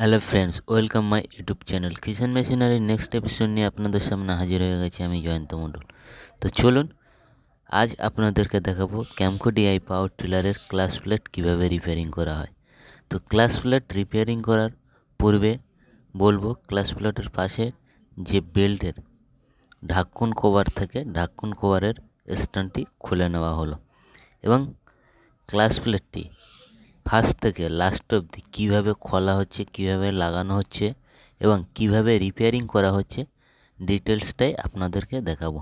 hello friends welcome my YouTube channel Kishan মেশিনারির next episode নিয়ে আপনাদের সামনে হাজির হয়ে গেছি আমি জয়ন্ত মণ্ডল তো চলুন আজ আপনাদেরকে দেখাবো ক্যামকো ডিআই পাওয়ার টিলারের ক্লাস প্লেট কীভাবে রিপেয়ারিং করা হয় তো ক্লাস প্লেট রিপেয়ারিং করার পূর্বে বলবো ক্লাস প্লেটের পাশে যে বেল্টের ঢাক্কন কভার থেকে ঢাক্কন কভারের স্ট্যান্ডটি খুলে নেওয়া হলো এবং ক্লাস প্লেটটি ফার্স্ট থেকে লাস্ট অবধি কীভাবে খোলা হচ্ছে কীভাবে লাগানো হচ্ছে এবং কিভাবে রিপেয়ারিং করা হচ্ছে ডিটেলসটাই আপনাদেরকে দেখাবো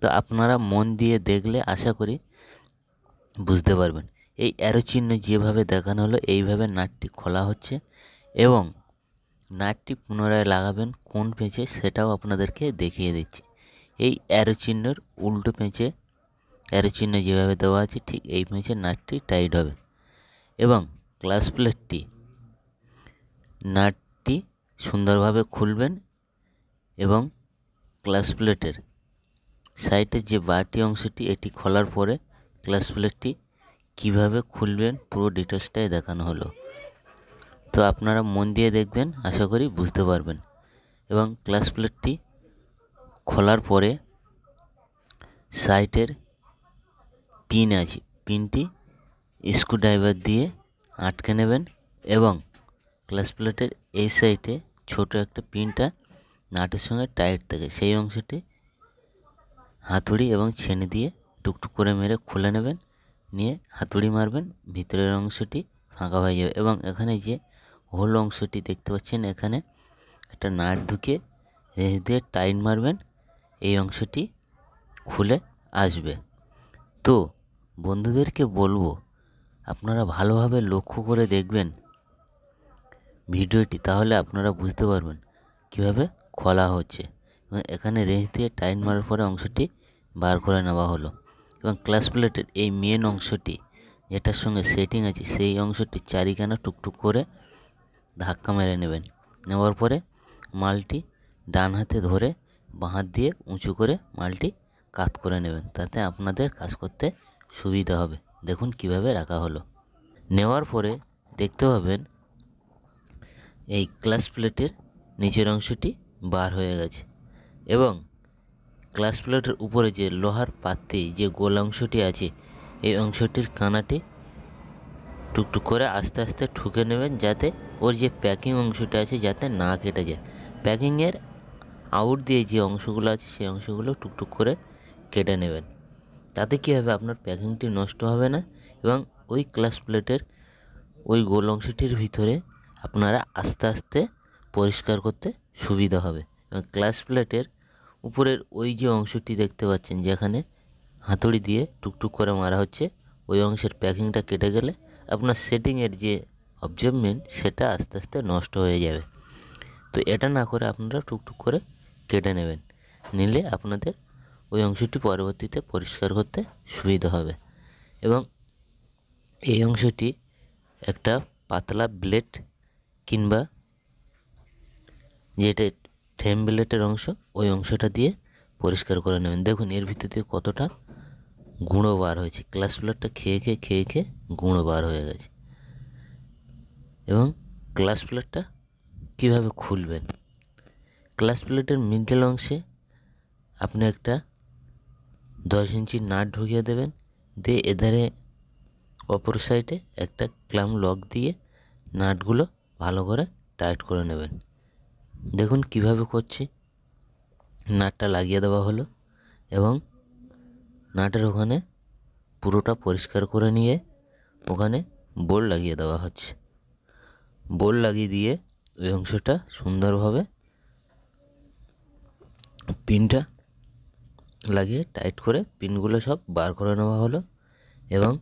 তো আপনারা মন দিয়ে দেখলে আশা করি বুঝতে পারবেন এই অ্যারো চিহ্ন যেভাবে দেখানো হলো এইভাবে নাটটি খোলা হচ্ছে এবং নাটটি পুনরায় লাগাবেন কোন পেঁচে সেটাও আপনাদেরকে দেখিয়ে দিচ্ছি এই অ্যারো চিহ্নর উল্টো পেঁচে অ্যারো চিহ্ন যেভাবে দেওয়া আছে ঠিক এই পেঁচে নাটটি টাইট হবে এবং ক্লাস প্লেটটি নাটটি সুন্দরভাবে খুলবেন এবং ক্লাস প্লেটের সাইটের যে বাটি অংশটি এটি খোলার পরে ক্লাস প্লেটটি কিভাবে খুলবেন পুরো ডিটেলসটাই দেখানো হলো তো আপনারা মন দিয়ে দেখবেন আশা করি বুঝতে পারবেন এবং ক্লাস প্লেটটি খোলার পরে সাইটের পিন আছে পিনটি স্ক্রুড্রাইভার দিয়ে আটকে নেবেন এবং ক্লাস প্লেটের এই সাইডে ছোটো একটা পিনটা নাটের সঙ্গে টাইট থাকে সেই অংশটি হাতুড়ি এবং ছেনি দিয়ে টুকটুক করে মেরে খুলে নেবেন নিয়ে হাতুড়ি মারবেন ভিতরের অংশটি ফাঁকা হয়ে যাবে এবং এখানে যে হোল অংশটি দেখতে পাচ্ছেন এখানে একটা নাট ঢুকে রেস দিয়ে টাইট মারবেন এই অংশটি খুলে আসবে তো বন্ধুদেরকে বলবো আপনারা ভালোভাবে লক্ষ্য করে দেখবেন ভিডিওটি তাহলে আপনারা বুঝতে পারবেন কিভাবে খোলা হচ্ছে এবং এখানে রেঞ্জ দিয়ে টাইট মারার পরে অংশটি বার করে নেওয়া হলো এবং ক্লাস প্লেটের এই মেন অংশটি যেটার সঙ্গে সেটিং আছে সেই অংশটি চারিখানা টুকটুক করে ধাক্কা মেরে নেবেন নেওয়ার পরে মালটি ডান হাতে ধরে বাঁ হাত দিয়ে উঁচু করে মালটি কাত করে নেবেন তাতে আপনাদের কাজ করতে সুবিধা হবে দেখুন কিভাবে রাখা হলো নেওয়ার পরে দেখতে পাবেন এই ক্লাস প্লেটের নিচের অংশটি বার হয়ে গেছে এবং ক্লাস প্লেটের উপরে যে লোহার পাত্রে যে গোল অংশটি আছে এই অংশটির কানাটি টুকটুক করে আস্তে আস্তে ঠুকে নেবেন যাতে ওর যে প্যাকিং অংশটি আছে যাতে না কেটে যায় প্যাকিংয়ের আউট দিয়ে যে অংশগুলো আছে সেই অংশগুলো টুকটুক করে কেটে নেবেন তাতে কী হবে আপনার প্যাকিংটি নষ্ট হবে না এবং ওই ক্লাস প্লেটের ওই গোল অংশটির ভিতরে আপনারা আস্তে আস্তে পরিষ্কার করতে সুবিধা হবে এবং ক্লাস প্লেটের উপরের ওই যে অংশটি দেখতে পাচ্ছেন যেখানে হাতুড়ি দিয়ে টুকটুক করে মারা হচ্ছে ওই অংশের প্যাকিংটা কেটে গেলে আপনার সেটিংয়ের যে অবজেভমেন্ট সেটা আস্তে আস্তে নষ্ট হয়ে যাবে তো এটা না করে আপনারা টুকটুক করে কেটে নেবেন নিলে আপনাদের ওই অংশটি পরবর্তীতে পরিষ্কার করতে সুবিধা হবে এবং এই অংশটি একটা পাতলা ব্লেড কিংবা যেটা ফ্রেম ব্লেডের অংশ ওই অংশটা দিয়ে পরিষ্কার করে নেবেন দেখুন এর ভিতরে কতটা গুঁড়ো বার হয়েছে ক্লাস প্লেটটা খেয়ে খেয়ে খেয়ে খেয়ে গুঁড়ো বার হয়ে গেছে এবং ক্লাস প্লেটটা কীভাবে খুলবেন ক্লাস প্লেটের মিডল অংশে আপনি একটা দশ ইঞ্চি নাট ঢুকিয়ে দেবেন দিয়ে এধারে অপর সাইডে একটা ক্লাম লক দিয়ে নাটগুলো ভালো করে টাইট করে নেবেন দেখুন কিভাবে করছি নাটটা লাগিয়ে দেওয়া হলো এবং নাটের ওখানে পুরোটা পরিষ্কার করে নিয়ে ওখানে বোল লাগিয়ে দেওয়া হচ্ছে বোল লাগিয়ে দিয়ে ওই অংশটা সুন্দরভাবে পিনটা লাগিয়ে টাইট করে পিনগুলো সব বার করে নেওয়া হলো এবং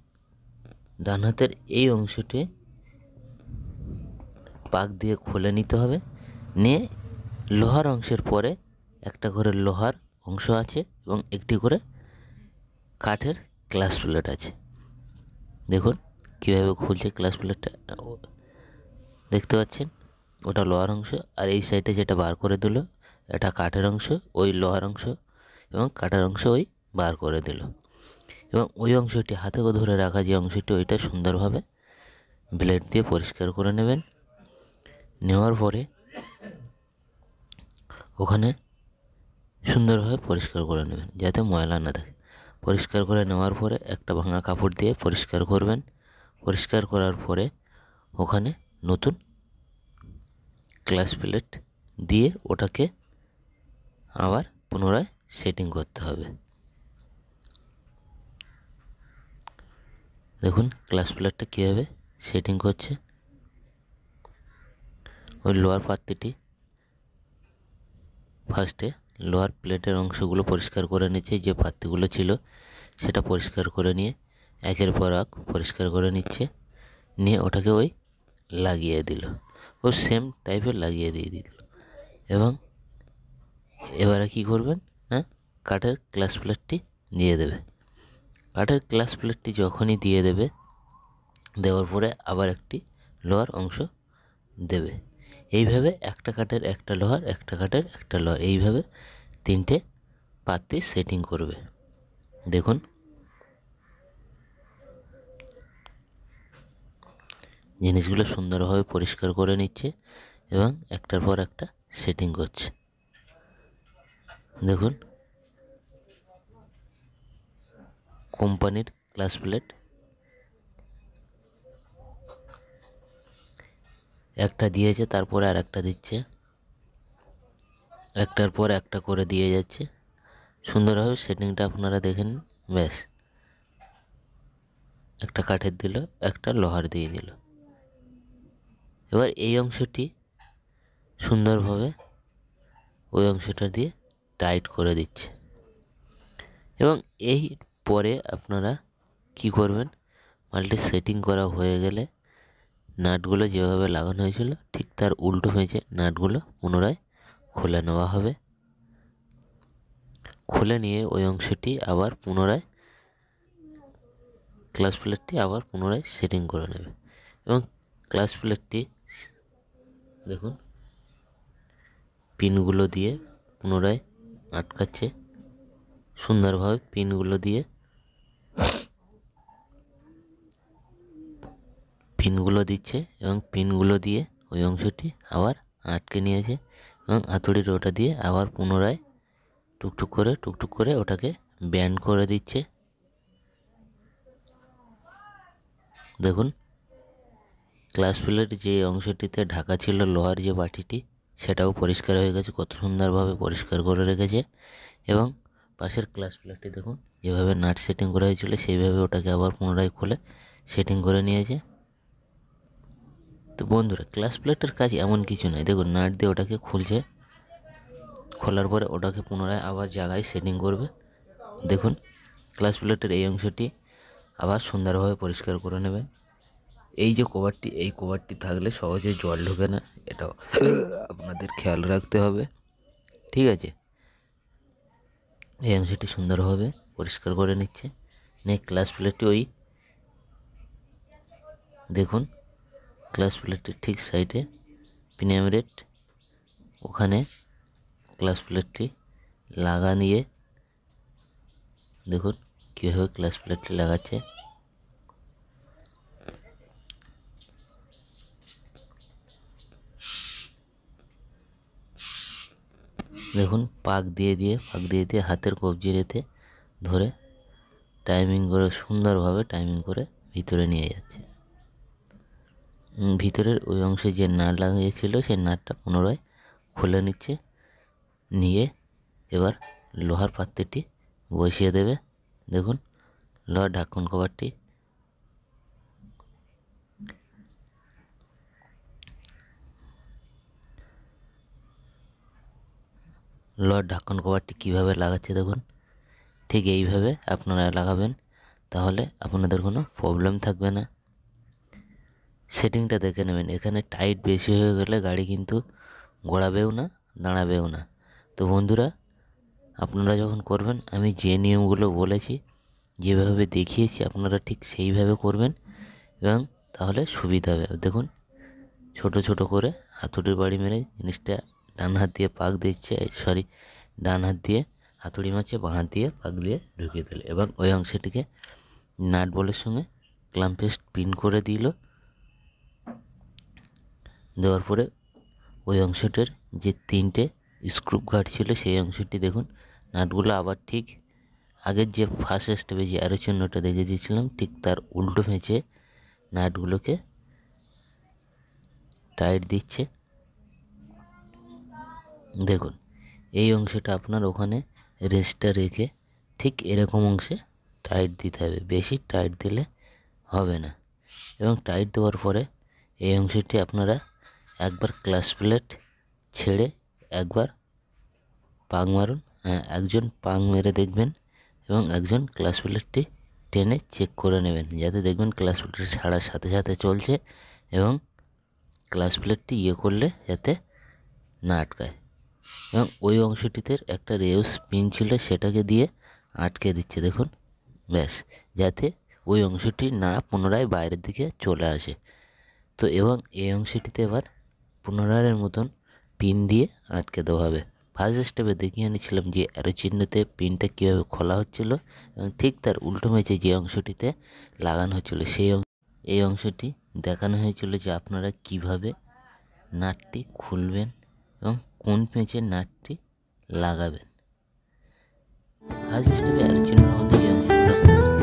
ডান হাতের এই অংশটি পাক দিয়ে খুলে নিতে হবে নিয়ে লোহার অংশের পরে একটা করে লোহার অংশ আছে এবং একটি করে কাঠের ক্লাস প্লেট আছে দেখুন কীভাবে খুলছে ক্লাস প্লেটটা দেখতে পাচ্ছেন ওটা লোহার অংশ আর এই সাইডে যেটা বার করে দিল এটা কাঠের অংশ ওই লোহার অংশ এবং কাটার অংশ ওই বার করে দিল এবং ওই অংশটি হাতে ধরে রাখা যে অংশটি ওইটা সুন্দরভাবে ব্লেড দিয়ে পরিষ্কার করে নেবেন নেওয়ার পরে ওখানে সুন্দরভাবে পরিষ্কার করে নেবেন যাতে ময়লা না থাকে পরিষ্কার করে নেওয়ার পরে একটা ভাঙা কাপড় দিয়ে পরিষ্কার করবেন পরিষ্কার করার পরে ওখানে নতুন গ্লাস প্লেট দিয়ে ওটাকে আবার পুনরায় সেটিং করতে হবে দেখুন ক্লাস প্লেয়ারটা কীভাবে সেটিং করছে ওই লোয়ার পাত্রটি ফার্স্টে লোয়ার প্লেটের অংশগুলো পরিষ্কার করে নিচ্ছে যে পাত্রগুলো ছিল সেটা পরিষ্কার করে নিয়ে একের পর এক পরিষ্কার করে নিচ্ছে নিয়ে ওটাকে ওই লাগিয়ে দিল ও সেম টাইপের লাগিয়ে দিয়ে দিল এবং এবারে কি করবেন কাঠের ক্লাস প্লেটটি দিয়ে দেবে কাঠের ক্লাস প্লেটটি যখনই দিয়ে দেবে দেওয়ার পরে আবার একটি লোহার অংশ দেবে এইভাবে একটা কাঠের একটা লোহার একটা কাঠের একটা লোহার এইভাবে তিনটে পাত্রে সেটিং করবে দেখুন জিনিসগুলো সুন্দরভাবে পরিষ্কার করে নিচ্ছে এবং একটার পর একটা সেটিং করছে দেখুন কোম্পানির গ্লাস প্লেট একটা দিয়েছে তারপরে আর একটা দিচ্ছে একটার পর একটা করে দিয়ে যাচ্ছে সুন্দরভাবে সেটিংটা আপনারা দেখেন ব্যাস একটা কাঠের দিল একটা লোহার দিয়ে দিল এবার এই অংশটি সুন্দরভাবে ওই অংশটা দিয়ে টাইট করে দিচ্ছে এবং এই পরে আপনারা কি করবেন মালটি সেটিং করা হয়ে গেলে নাটগুলো যেভাবে লাগানো হয়েছিল ঠিক তার উল্টো হয়েছে নাটগুলো পুনরায় খুলে নেওয়া হবে খুলে নিয়ে ওই অংশটি আবার পুনরায় ক্লাস প্লেটটি আবার পুনরায় সেটিং করে নেবে এবং ক্লাস প্লেটটি দেখুন পিনগুলো দিয়ে পুনরায় আটকাচ্ছে সুন্দরভাবে পিনগুলো দিয়ে পিনগুলো দিচ্ছে এবং পিনগুলো দিয়ে ওই অংশটি আবার আটকে নিয়েছে এবং হাতুড়ির ওটা দিয়ে আবার পুনরায় টুকটুক করে টুকটুক করে ওটাকে ব্যান্ড করে দিচ্ছে দেখুন ক্লাস ফিলের যে অংশটিতে ঢাকা ছিল লোহার যে বাটিটি সেটাও পরিষ্কার হয়ে গেছে কত সুন্দরভাবে পরিষ্কার করে রেখেছে এবং পাশের ক্লাস প্লেটটি দেখুন যেভাবে নাট সেটিং করা হয়েছিল সেইভাবে ওটাকে আবার পুনরায় খুলে সেটিং করে নিয়েছে তো বন্ধুরা ক্লাস প্লেটের কাজ এমন কিছু নয় দেখুন নাট দিয়ে ওটাকে খুলছে খোলার পরে ওটাকে পুনরায় আবার জায়গায় সেটিং করবে দেখুন ক্লাস প্লেটের এই অংশটি আবার সুন্দরভাবে পরিষ্কার করে নেবে এই যে কভারটি এই কভারটি থাকলে সহজে জল ঢোকে না এটাও আপনাদের খেয়াল রাখতে হবে ঠিক আছে এই অংশটি সুন্দরভাবে পরিষ্কার করে নিচ্ছে নে ক্লাস প্লেটটি ওই দেখুন ক্লাস প্লেটটির ঠিক সাইডে পিনামিরেট ওখানে ক্লাস প্লেটটি লাগা নিয়ে দেখুন কীভাবে ক্লাস প্লেটটি লাগাচ্ছে দেখুন পাক দিয়ে দিয়ে পাক দিয়ে দিয়ে হাতের কবজি রেতে ধরে টাইমিং করে সুন্দরভাবে টাইমিং করে ভিতরে নিয়ে যাচ্ছে ভিতরের ওই অংশে যে নাট লাগিয়েছিল সেই নাটটা পুনরায় খুলে নিচ্ছে নিয়ে এবার লোহার পাত্রটি বসিয়ে দেবে দেখুন লোহার ঢাকন কভারটি লোয়ার ঢাকন কভারটি কিভাবে লাগাচ্ছে দেখুন ঠিক এইভাবে আপনারা লাগাবেন তাহলে আপনাদের কোনো প্রবলেম থাকবে না সেটিংটা দেখে নেবেন এখানে টাইট বেশি হয়ে গেলে গাড়ি কিন্তু গড়াবেও না দাঁড়াবেও না তো বন্ধুরা আপনারা যখন করবেন আমি যে নিয়মগুলো বলেছি যেভাবে দেখিয়েছি আপনারা ঠিক সেইভাবে করবেন এবং তাহলে সুবিধা হবে দেখুন ছোট ছোট করে হাতুটির বাড়ি মেরে জিনিসটা ডান হাত দিয়ে পাক দিচ্ছে সরি ডান হাত দিয়ে হাতুড়ি মাছে বাঁ হাত দিয়ে পাক দিয়ে ঢুকিয়ে দিল এবং ওই অংশটিকে নাট বলের সঙ্গে ক্লাম্পেস্ট পিন করে দিল দেওয়ার পরে ওই অংশটির যে তিনটে স্ক্রুপ ঘাট ছিল সেই অংশটি দেখুন নাটগুলো আবার ঠিক আগের যে ফার্স্ট স্টেপে যে আরো চিহ্নটা দেখে দিয়েছিলাম ঠিক তার উল্টো ভেঁচে নাটগুলোকে টাইট দিচ্ছে দেখুন এই অংশটা আপনার ওখানে রেস্টটা রেখে ঠিক এরকম অংশে টাইট দিতে হবে বেশি টাইট দিলে হবে না এবং টাইট দেওয়ার পরে এই অংশটি আপনারা একবার ক্লাস প্লেট ছেড়ে একবার পাং মারুন হ্যাঁ একজন পাং মেরে দেখবেন এবং একজন ক্লাস প্লেটটি টেনে চেক করে নেবেন যাতে দেখবেন ক্লাস প্লেটটি ছাড়ার সাথে সাথে চলছে এবং ক্লাস প্লেটটি ইয়ে করলে যাতে না আটকায় এবং ওই অংশটিতে একটা রেউস পিন ছিল সেটাকে দিয়ে আটকে দিচ্ছে দেখুন ব্যাস যাতে ওই অংশটি না পুনরায় বাইরের দিকে চলে আসে তো এবং এই অংশটিতে এবার পুনরায়ের মতন পিন দিয়ে আটকে দেওয়া হবে ফার্স্ট স্টেপে দেখিয়ে নিয়েছিলাম যে অ্যারো চিহ্নতে পিনটা কীভাবে খোলা হচ্ছিল এবং ঠিক তার উল্টো মেঝে যে অংশটিতে লাগানো হচ্ছিল সেই এই অংশটি দেখানো হয়েছিল যে আপনারা কিভাবে নাটটি খুলবেন এবং কোন পেঁচের নাটটি লাগাবেন আজ হিসেবে আলোচনার মধ্যে